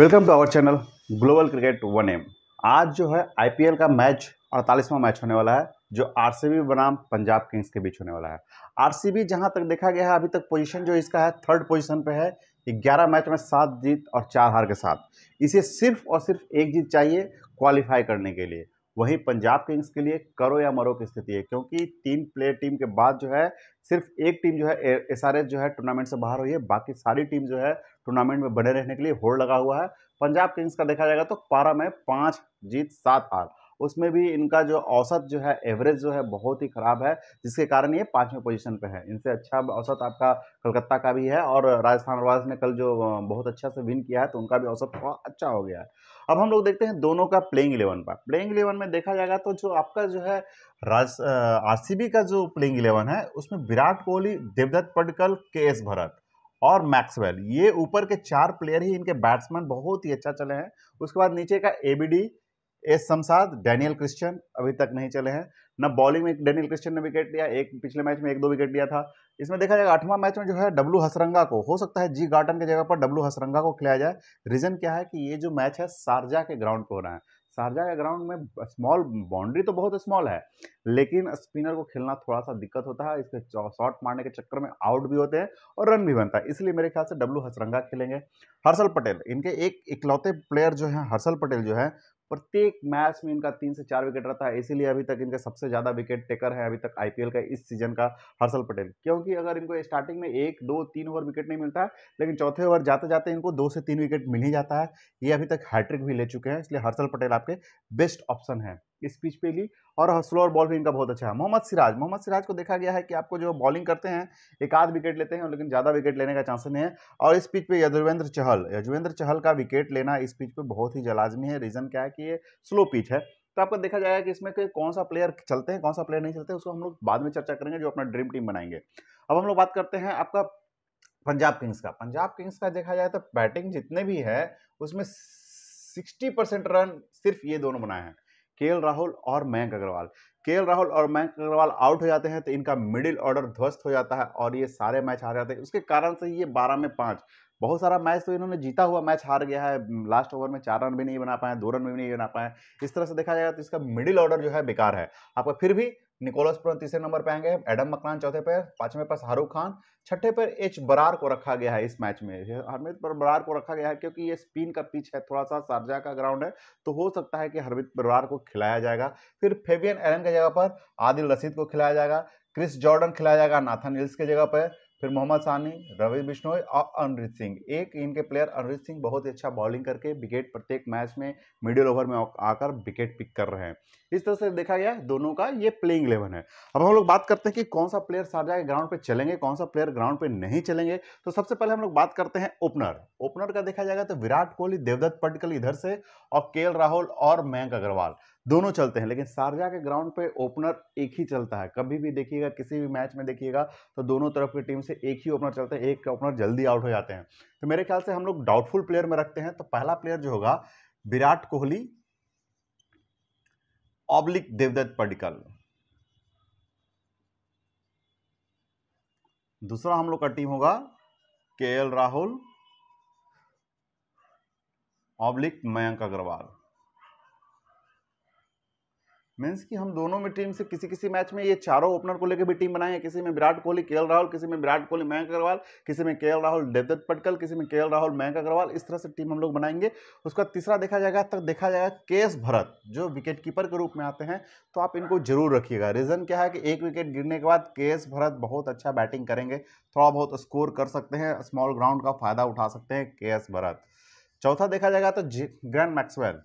welcome to our channel global cricket one M आज जो है आईपीएल का मैच अड़तालीसवां मैच होने वाला है जो आरसीबी बनाम पंजाब किंग्स के बीच होने वाला है आरसीबी जहां तक देखा गया है अभी तक पोजीशन जो इसका है थर्ड पोजीशन पे है ग्यारह मैच में सात जीत और चार हार के साथ इसे सिर्फ और सिर्फ एक जीत चाहिए क्वालिफाई करने के लिए वहीं पंजाब किंग्स के लिए करो या मरो की स्थिति है क्योंकि तीन प्लेयर टीम के बाद जो है सिर्फ एक टीम जो है एस जो है टूर्नामेंट से बाहर हुई है बाकी सारी टीम जो है टूर्नामेंट में बने रहने के लिए होड़ लगा हुआ है पंजाब किंग्स का देखा जाएगा तो पारा में पाँच जीत सात हार उसमें भी इनका जो औसत जो है एवरेज जो है बहुत ही ख़राब है जिसके कारण ये पाँचवें पोजीशन पे है इनसे अच्छा औसत आपका कलकत्ता का भी है और राजस्थान रॉयल्स ने कल जो बहुत अच्छा से विन किया है तो उनका भी औसत थोड़ा अच्छा हो गया है अब हम लोग देखते हैं दोनों का प्लेइंग इलेवन पर प्लेइंग इलेवन में देखा जाएगा तो जो आपका जो है राज आर का जो प्लेइंग इलेवन है उसमें विराट कोहली देवदत्त पडकल के एस भरत और मैक्सवेल ये ऊपर के चार प्लेयर ही इनके बैट्समैन बहुत ही अच्छा चले हैं उसके बाद नीचे का एबीडी एस शमसाद डैनियल क्रिश्चियन अभी तक नहीं चले हैं न बॉलिंग में डैनियल क्रिश्चियन ने विकेट लिया एक पिछले मैच में एक दो विकेट लिया था इसमें देखा जाएगा आठवां मैच में जो है डब्लू हसरंगा को हो सकता है जी गार्डन की जगह पर डब्लू हसरंगा को खिलाया जाए रीज़न क्या है कि ये जो मैच है शारजा के ग्राउंड पर हो रहा है शारजा के ग्राउंड में स्मॉल बाउंड्री तो बहुत स्मॉल है लेकिन स्पिनर को खेलना थोड़ा सा दिक्कत होता है इसके शॉट मारने के चक्कर में आउट भी होते हैं और रन भी बनता है इसलिए मेरे ख्याल से डब्लू हसरंगा खेलेंगे हर्षल पटेल इनके एक इकलौते प्लेयर जो है हर्षल पटेल जो है प्रत्येक मैच में इनका तीन से चार विकेट रहता है इसीलिए अभी तक इनका सबसे ज़्यादा विकेट टेकर है अभी तक आईपीएल का इस सीजन का हर्षल पटेल क्योंकि अगर इनको स्टार्टिंग में एक दो तीन ओवर विकेट नहीं मिलता है लेकिन चौथे ओवर जाते जाते इनको दो से तीन विकेट मिल ही जाता है ये अभी तक हैट्रिक भी ले चुके हैं इसलिए हर्षल पटेल आपके बेस्ट ऑप्शन हैं इस पिच पे ली और स्लोअर बॉल भी इनका बहुत अच्छा है मोहम्मद सिराज मोहम्मद सिराज को देखा गया है कि आपको जो बॉलिंग करते हैं एक आध विकेट लेते हैं लेकिन ज़्यादा विकेट लेने का चांसेस नहीं है और इस पिच पे यजुवेंद्र चहल यजुवेंद्र चहल का विकेट लेना इस पिच पे बहुत ही जलाजमी है रीज़न क्या है कि ये स्लो पिच है तो आपको देखा जाएगा कि इसमें कौन सा प्लेयर चलते हैं कौन सा प्लेयर नहीं चलते उसको हम लोग बाद में चर्चा करेंगे जो अपना ड्रीम टीम बनाएंगे अब हम लोग बात करते हैं आपका पंजाब किंग्स का पंजाब किंग्स का देखा जाए तो बैटिंग जितने भी है उसमें सिक्सटी परसेंट रन सिर्फ ये दोनों बनाए हैं के राहुल और मयंक अग्रवाल के राहुल और मयंक अग्रवाल आउट हो जाते हैं तो इनका मिडिल ऑर्डर ध्वस्त हो जाता है और ये सारे मैच हार जाते हैं उसके कारण से ये बारह में पाँच बहुत सारा मैच तो इन्होंने जीता हुआ मैच हार गया है लास्ट ओवर में चार रन भी नहीं बना पाए दो रन भी नहीं बना पाए इस तरह से देखा जाएगा तो इसका मिडिल ऑर्डर जो है बेकार है आपका फिर भी निकोलस प्रण तीसरे नंबर पे आएंगे एडम मकरान चौथे पे पांचवे पर शाहरुख खान छठे पर एच बरार को रखा गया है इस मैच में हरमित पर बरार को रखा गया है क्योंकि ये स्पिन का पिच है थोड़ा सा शारजा का ग्राउंड है तो हो सकता है कि हरमित बरार को खिलाया जाएगा फिर फेबियन एलन की जगह पर आदिल रसीद को खिलाया जाएगा क्रिस जॉर्डन खिलाया जाएगा नाथन हिल्स की जगह पर फिर मोहम्मद सानी रवि बिश्नोई और अनरीत सिंह एक इनके प्लेयर अनरीत सिंह बहुत ही अच्छा बॉलिंग करके विकेट प्रत्येक मैच में मिडिल ओवर में आकर विकेट पिक कर रहे हैं इस तरह से देखा गया दोनों का ये प्लेइंग इलेवन है अब हम लोग बात करते हैं कि कौन सा प्लेयर सार के ग्राउंड पे चलेंगे कौन सा प्लेयर ग्राउंड पे नहीं चलेंगे तो सबसे पहले हम लोग बात करते हैं ओपनर ओपनर का देखा जाएगा तो विराट कोहली देवदत्त पटकल इधर से और के राहुल और मयंक अग्रवाल दोनों चलते हैं लेकिन शारजा के ग्राउंड पे ओपनर एक ही चलता है कभी भी देखिएगा किसी भी मैच में देखिएगा तो दोनों तरफ की टीम से एक ही ओपनर चलते हैं एक ओपनर जल्दी आउट हो जाते हैं तो मेरे ख्याल से हम लोग डाउटफुल प्लेयर में रखते हैं तो पहला प्लेयर जो होगा विराट कोहली ऑब्लिक देवदत्त पडिकल दूसरा हम लोग का टीम होगा K Rahul oblique Mayank Agarwal means कि हम दोनों में टीम से किसी किसी मैच में ये चारों ओपनर को लेकर भी टीम बनाए किसी में विराट कोहली के राहुल किसी में विराट कोहली मयंक अग्रवाल किसी में के राहुल देवदत्त पटकल किसी में के राहुल मयंक अग्रवाल इस तरह से टीम हम लोग बनाएंगे उसका तीसरा देखा जाएगा तक देखा जाएगा केस भरत जो विकेट कीपर के रूप में आते हैं तो आप इनको जरूर रखिएगा रीज़न क्या है कि एक विकेट गिरने के बाद के भरत बहुत अच्छा बैटिंग करेंगे थोड़ा बहुत स्कोर कर सकते हैं स्मॉल ग्राउंड का फ़ायदा उठा सकते हैं के भरत चौथा देखा जाएगा तो ग्रैंड मैक्सवेल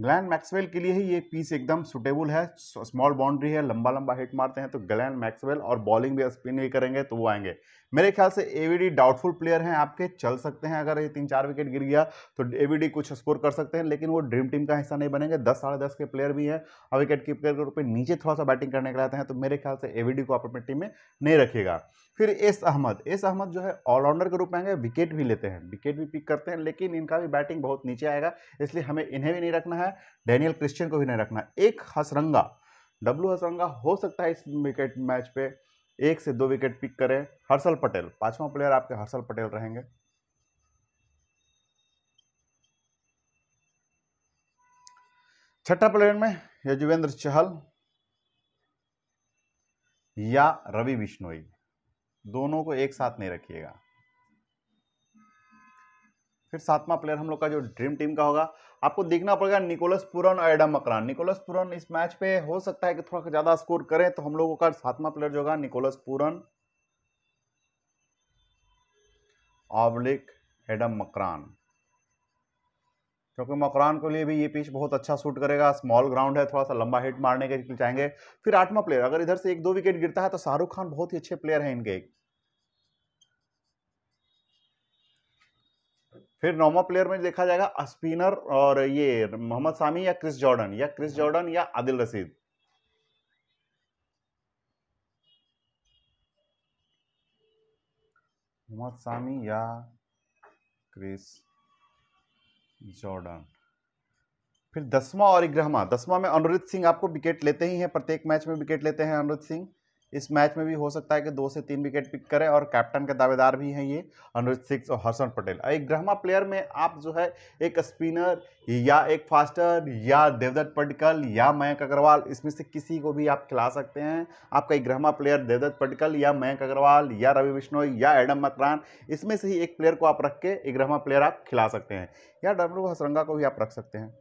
ग्लैन मैक्सवेल के लिए ही ये पीस एकदम सुटेबल है स्मॉल बाउंड्री है लंबा लंबा हिट मारते हैं तो ग्लैन मैक्सवेल और बॉलिंग भी स्पिन भी करेंगे तो वो आएंगे मेरे ख्याल से एवीडी डाउटफुल प्लेयर हैं आपके चल सकते हैं अगर ये तीन चार विकेट गिर गया तो एवीडी कुछ स्कोर कर सकते हैं लेकिन वो ड्रीम टीम का हिस्सा नहीं बनेंगे दस साढ़े दस के प्लेयर भी हैं और विकेट कीपर के रूप में नीचे थोड़ा सा बैटिंग करने के लाते हैं तो मेरे ख्याल से एवीडी को आप अपनी टीम में नहीं रखेगा फिर एस अहमद एस अहमद जो है ऑलराउंडर के रूप में आएंगे विकेट भी लेते हैं विकेट भी पिक करते हैं लेकिन इनका भी बैटिंग बहुत नीचे आएगा इसलिए हमें इन्हें भी नहीं रखना है डैनियल क्रिश्चियन को भी नहीं रखना एक हसरंगा डब्लू हसरंगा हो सकता है इस विकेट मैच पे एक से दो विकेट पिक करें हर्षल पटेल पांचवा प्लेयर आपके हर्षल पटेल रहेंगे छठा प्लेयर में यजुवेंद्र चहल या रवि बिश्नोई दोनों को एक साथ नहीं रखिएगा फिर सातवां प्लेयर हम लोग का जो ड्रीम टीम का होगा आपको देखना पड़ेगा निकोलस पुरन और एडम मकरान निकोलस पुरन इस मैच पे हो सकता है कि थोड़ा ज़्यादा स्कोर करें तो हम लोगों का सातवां प्लेयर जो होगा Nicholas Pooran oblique Adam Markram क्योंकि मकरान के लिए भी ये पिच बहुत अच्छा सूट करेगा स्मॉल ग्राउंड है थोड़ा सा लंबा हिट मारने के लिए चाहेंगे फिर आठवां प्लेयर अगर इधर से एक दो विकेट गिरता है तो शाहरुख खान बहुत ही अच्छे प्लेयर हैं इनके फिर नौवा प्लेयर में देखा जाएगा स्पिनर और ये मोहम्मद सामी या क्रिस जॉर्डन या क्रिस जॉर्डन या आदिल रसीद मोहम्मद सामी या क्रिस जॉर्डन फिर दसवां और ग्रहमा दसवां में अनुरित सिंह आपको विकेट लेते ही हैं प्रत्येक मैच में विकेट लेते हैं अनुरित सिंह इस मैच में भी हो सकता है कि दो से तीन विकेट पिक करें और कैप्टन के दावेदार भी हैं ये अनुज सिक्स और हर्षण पटेल एक ग्रहमा प्लेयर में आप जो है एक स्पिनर या एक फास्टर या देवदत्त पटकल या मयंक अग्रवाल इसमें से किसी को भी आप खिला सकते हैं आपका एक ग्रहमा प्लेयर देवदत्त पटकल या मयंक अग्रवाल या रवि बिश्नोई या एडम मकरान इसमें से ही एक प्लेयर को आप रख के एक ग्रहमा प्लेयर आप खिला सकते हैं या डब्लू हसरंगा को भी आप रख सकते हैं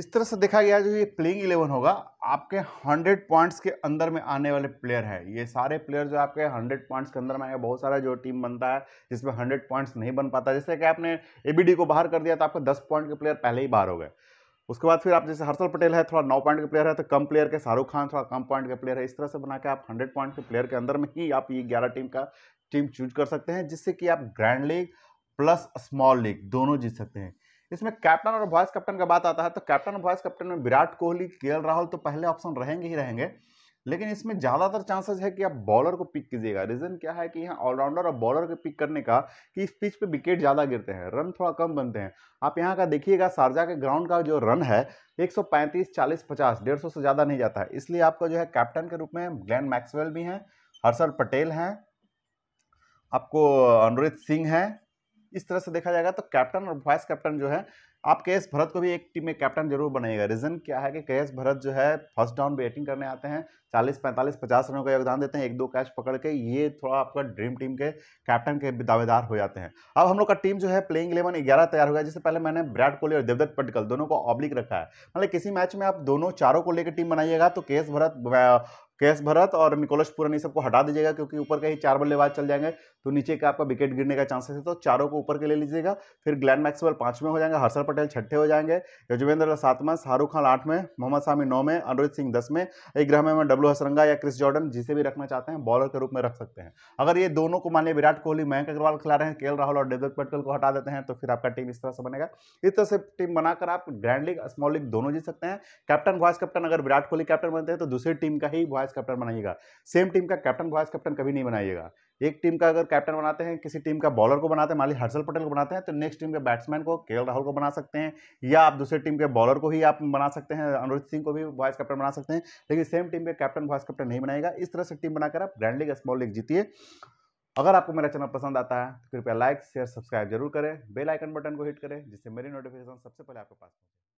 इस तरह से देखा गया जो ये प्लेइंग इलेवन होगा आपके 100 पॉइंट्स के अंदर में आने वाले प्लेयर हैं ये सारे प्लेयर जो आपके 100 पॉइंट्स के अंदर में आएगा बहुत सारा जो टीम बनता है जिसमें 100 पॉइंट्स नहीं बन पाता जैसे कि आपने एबीडी को बाहर कर दिया तो आपके 10 पॉइंट के प्लेयर पहले ही बाहर हो गए उसके बाद फिर आप जैसे हर्षल पटेल है थोड़ा नौ पॉइंट के प्लेयर है तो कम प्लेयर के शाहरुख खान थोड़ा कम पॉइंट के प्लेयर है इस तरह से बना के आप हंड्रेड पॉइंट के प्लेयर के अंदर में ही आप ये ग्यारह टीम का टीम चूज कर सकते हैं जिससे कि आप grand league plus small league दोनों जीत सकते हैं इसमें कैप्टन और वाइस कैप्टन का बात आता है तो कैप्टन और वाइस कैप्टन में विराट कोहली के राहुल तो पहले ऑप्शन रहेंगे ही रहेंगे लेकिन इसमें ज़्यादातर चांसेस है कि आप बॉलर को पिक कीजिएगा रीज़न क्या है कि यहाँ ऑलराउंडर और बॉलर को पिक करने का कि इस पिच पे विकेट ज़्यादा गिरते हैं रन थोड़ा कम बनते हैं आप यहाँ का देखिएगा शारजा के ग्राउंड का जो रन है 135, 40, 50, डेढ़ से ज़्यादा नहीं जाता है इसलिए आपका जो है कैप्टन के रूप में ग्लैन मैक्सवेल भी हैं हर्षल पटेल हैं आपको अनुरित सिंह हैं इस तरह से देखा जाएगा तो कैप्टन और वाइस कैप्टन जो है आप के एस भरत को भी एक टीम में कैप्टन जरूर बनाएगा रीजन क्या है कि के एस भरत जो है फर्स्ट डाउन बैटिंग करने आते हैं 40, 45, 50 रनों का योगदान देते हैं एक दो कैच पकड़ के ये थोड़ा आपका ड्रीम टीम के कैप्टन के दावेदार हो जाते हैं अब हम लोग का टीम जो है प्लेइंग इलेवन ग्यारह तैयार हो गया जिससे पहले मैंने विराट कोहली और देवदत्त पटकल दोनों को ऑब्लिक रखा है मतलब किसी मैच में आप दोनों चारों को लेकर टीम बनाइएगा तो के एस भरत के एस भरत और निकोलस पूरन ये सबको हटा दीजिएगा क्योंकि ऊपर के ही चार बल्लेबाज चल जाएंगे तो नीचे का आपका विकेट गिरने का चांसेस है तो चारों को ऊपर के ले लीजिएगा फिर ग्लैन मैक्सवेल में हो जाएंगे हर्षल पटेल छठे हो जाएंगे यजुवेंद्र सातवें शाहरुख खान आठवें मोहम्मद शामी नौवें अनुरोध सिंह दसवें एक ग्रह में डब्ल्यू हसरंगा या क्रिस जॉर्डन जिसे भी रखना चाहते हैं बॉलर के रूप में रख सकते हैं अगर ये दोनों को मान लिया विराट कोहली मयंक अग्रवाल खिला रहे हैं के राहुल और डेविड पटेल को हटा देते हैं तो फिर आपका टीम इस तरह से बनेगा इस तरह से टीम बनाकर आप ग्रैंड लीग स्मॉल लीग दोनों जीत सकते हैं कैप्टन वाइस कैप्टन अगर विराट कोहली कैप्टन बनते हैं तो दूसरी टीम का ही वाइस कैप्टन बनाइएगा सेम टीम का कैप्टन वाइस कैप्टन कभी नहीं बनाइएगा एक टीम का अगर कैप्टन बनाते हैं किसी टीम का बॉलर को बनाते हैं मान ली हर्षल पटेल को बनाते हैं तो नेक्स्ट टीम के बैट्समैन को के राहुल को बना सकते हैं या आप दूसरे टीम के बॉलर को ही आप बना सकते हैं अनुरोध सिंह को भी वाइस कैप्टन बना सकते हैं लेकिन सेम टीम के कैप्टन वाइस कैप्टन नहीं बनाएगा इस तरह से टीम बनाकर आप ग्रैंड लीग स्मॉल लीग जीतिए अगर आपको मेरा चैनल पसंद आता है तो कृपया लाइक शेयर सब्सक्राइब जरूर करें बेल आइकन बटन को हिट करें जिससे मेरी नोटिफिकेशन सबसे पहले आपके पास पहुंचे